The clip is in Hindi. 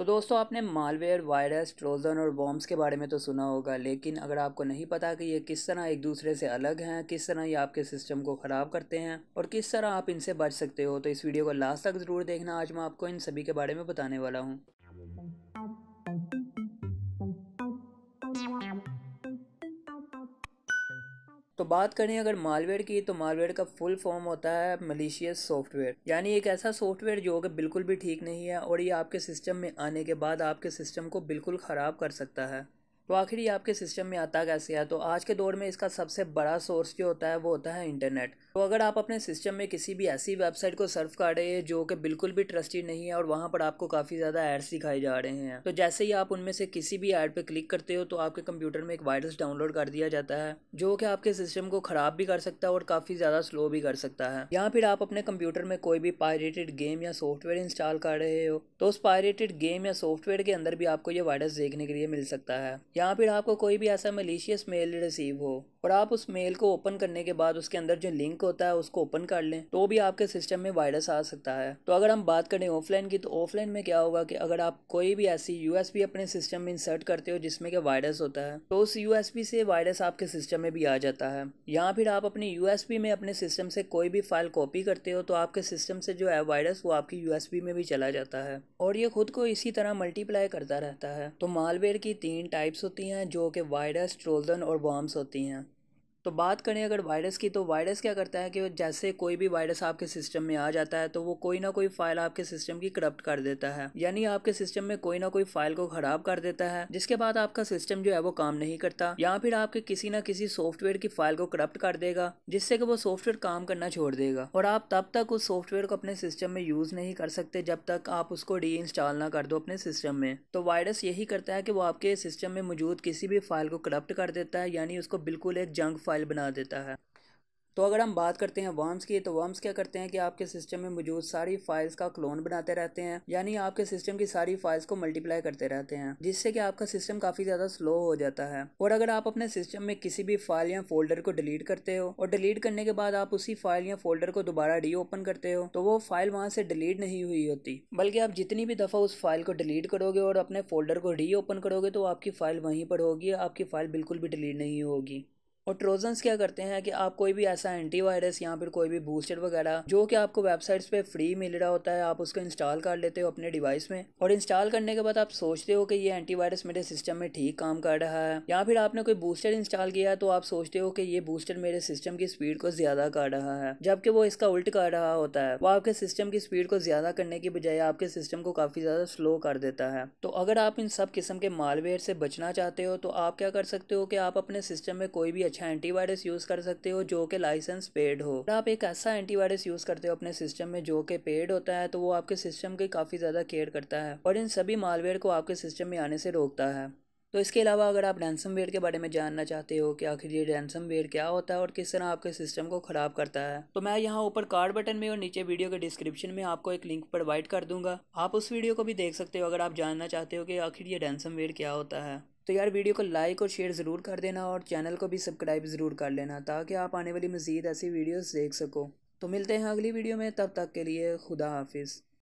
तो दोस्तों आपने मालवेयर वायरस ट्रोजन और बॉम्ब्स के बारे में तो सुना होगा लेकिन अगर आपको नहीं पता कि ये किस तरह एक दूसरे से अलग हैं किस तरह ये आपके सिस्टम को ख़राब करते हैं और किस तरह आप इनसे बच सकते हो तो इस वीडियो को लास्ट तक ज़रूर देखना आज मैं आपको इन सभी के बारे में बताने वाला हूँ तो बात करें अगर मालवेयर की तो मालवेयर का फुल फॉर्म होता है मलिशियस सॉफ्टवेयर यानी एक ऐसा सॉफ्टवेयर जो कि बिल्कुल भी ठीक नहीं है और ये आपके सिस्टम में आने के बाद आपके सिस्टम को बिल्कुल ख़राब कर सकता है तो आखिर ये आपके सिस्टम में आता कैसे है तो आज के दौर में इसका सबसे बड़ा सोर्स जो होता है वो होता है इंटरनेट तो अगर आप अपने सिस्टम में किसी भी ऐसी वेबसाइट को सर्व कर रहे हैं जो कि बिल्कुल भी ट्रस्टी नहीं है और वहाँ पर आपको काफ़ी ज़्यादा एड्स दिखाए जा रहे हैं तो जैसे ही आप उनमें से किसी भी एड पर क्लिक करते हो तो आपके कंप्यूटर में एक वायरस डाउनलोड कर दिया जाता है जो कि आपके सिस्टम को ख़राब भी कर सकता है और काफ़ी ज़्यादा स्लो भी कर सकता है या फिर आप अपने कंप्यूटर में कोई भी पायरेटेड गेम या सॉफ्टवेयर इंस्टॉल कर रहे हो तो उस पायरेटेड गेम या सॉफ्टवेयर के अंदर भी आपको ये वायरस देखने के लिए मिल सकता है या फिर आपको कोई भी ऐसा मलिशियस मेल रिसीव हो और आप उस मेल को ओपन करने के बाद उसके अंदर जो लिंक होता है उसको ओपन कर लें तो भी आपके सिस्टम में वायरस आ सकता है तो अगर हम बात करें ऑफलाइन की तो ऑफलाइन में क्या होगा कि अगर आप कोई भी ऐसी यूएसबी अपने सिस्टम में इंसर्ट करते हो जिसमें कि वायरस होता है तो उस यू से वायरस आपके सिस्टम में भी आ जाता है या फिर आप अपने यू में अपने सिस्टम से कोई भी फाइल कॉपी करते हो तो आपके सिस्टम से जो है वायरस वो आपकी यू में भी चला जाता है और ये खुद को इसी तरह मल्टीप्लाई करता रहता है तो मालवेयर की तीन टाइप्स होती हैं जो कि वायरस ट्रोजन और बॉम्ब्स होती हैं तो बात करें अगर वायरस की तो वायरस क्या करता है कि जैसे कोई भी वायरस आपके सिस्टम में आ जाता है तो वो कोई ना कोई फाइल आपके सिस्टम की करप्ट कर देता है यानी आपके सिस्टम में कोई ना कोई फाइल को खराब कर देता है जिसके बाद आपका सिस्टम जो है वो काम नहीं करता या फिर आपके किसी ना किसी सॉफ्टवेयर की फाइल को करप्ट कर देगा जिससे कि वो सॉफ्टवेयर काम करना छोड़ देगा और आप तब तक उस सॉफ्टवेयर को अपने सिस्टम में यूज नहीं कर सकते जब तक आप उसको री इंस्टॉल ना कर दो अपने सिस्टम में तो वायरस यही करता है कि वो आपके सिस्टम में मौजूद किसी भी फाइल को करप्ट कर देता है यानी उसको बिल्कुल एक जंक फाइल बना देता है तो अगर हम बात करते हैं वर्म्स की तो वर्म्स क्या करते हैं कि आपके सिस्टम में मौजूद सारी फाइल्स का क्लोन बनाते रहते हैं यानी आपके सिस्टम की सारी फाइल्स को मल्टीप्लाई करते रहते हैं जिससे कि आपका सिस्टम काफ़ी ज़्यादा स्लो हो जाता है और अगर आप अपने सिस्टम में किसी भी फाइल या फोल्डर को डिलीट करते हो और डिलीट करने के बाद आप उसी फाइल या फोल्डर को दोबारा री करते हो तो वो फाइल वहाँ से डिलीट नहीं हुई होती बल्कि आप जितनी भी दफ़ा उस फाइल को डिलीट करोगे और अपने फोल्डर को री करोगे तो आपकी फ़ाइल वहीं पर होगी आपकी फ़ाइल बिल्कुल भी डिलीट नहीं होगी और ट्रोजन्स क्या करते हैं कि आप कोई भी ऐसा एंटीवायरस या फिर कोई भी बूस्टर वगैरह जो कि आपको वेबसाइट्स पे फ्री मिल रहा होता है आप उसको इंस्टॉल कर लेते हो अपने डिवाइस में और इंस्टॉल करने के बाद आप सोचते हो कि ये एंटीवायरस मेरे सिस्टम में ठीक काम कर रहा है या फिर आपने कोई बूस्टर इंस्टॉल किया तो आप सोचते हो कि ये बूस्टर मेरे सिस्टम की स्पीड को ज्यादा कर रहा है जबकि वो इसका उल्ट कर रहा होता है वो आपके सिस्टम की स्पीड को ज्यादा करने की बजाय आपके सिस्टम को काफी ज्यादा स्लो कर देता है तो अगर आप इन सब किस्म के मालवेयर से बचना चाहते हो तो आप क्या कर सकते हो कि आप अपने सिस्टम में कोई भी अच्छा अच्छा एंटीवायरस यूज़ कर सकते हो जो कि लाइसेंस पेड हो आप एक ऐसा एंटीवायरस यूज़ करते हो अपने सिस्टम में जो कि पेड होता है तो वो आपके सिस्टम की काफ़ी ज़्यादा केयर करता है और इन सभी मालवेयर को आपके सिस्टम में आने से रोकता है तो इसके अलावा अगर आप वेयर के बारे में जानना चाहते हो कि आखिर ये वेयर क्या होता है और किस तरह आपके सिस्टम को ख़राब करता है तो मैं यहाँ ऊपर कार्ड बटन में और नीचे वीडियो के डिस्क्रिप्शन में आपको एक लिंक प्रोवाइड कर दूंगा आप उस वीडियो को भी देख सकते हो अगर आप जानना चाहते हो कि आखिर ये वेयर क्या होता है तो यार वीडियो को लाइक और शेयर ज़रूर कर देना और चैनल को भी सब्सक्राइब ज़रूर कर लेना ताकि आप आने वाली मज़ीद ऐसी वीडियोज़ देख सको तो मिलते हैं अगली वीडियो में तब तक के लिए खुदा हाफिज़